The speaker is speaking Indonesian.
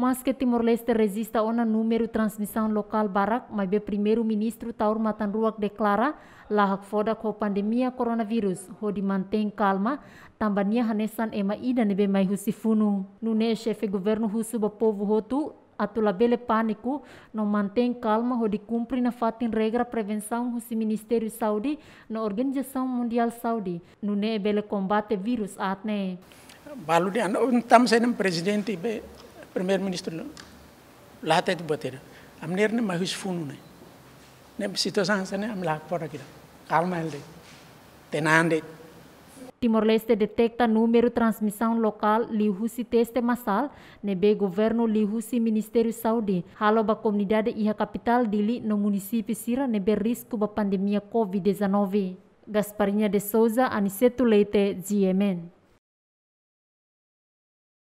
mas que Timor-Leste resista ona número transmissão lokal barak, mas o primeiro-ministro Taur Matanruak deklara lahak foda ko pandemia coronavírus, manteng kalma calma, nia hanesan ema ida nebe mai funu Nune chefe governo husu ba povo atu atula bele pânico, no kalma calma di kumpri na fatin regra prevenção husi ministeri Saudi na Organização Mundial Saudi, nune bele combate virus atne. Balu di anda, tam senem presidente be primeiro-ministro lata de bater. Am ner ne mahus funu ne. Ne situação se ne am lak por aqui. Calma ele. Tenande. Timor-Leste detecta numărul de local lihusi teste masal ne be guvernul lihusi ministerul Saudi Halo ba comunidade iha capital dili no municipi Sira ne be risco ba pandemia COVID-19. Gasparinha de Souza, Aniceto Leite, GMN.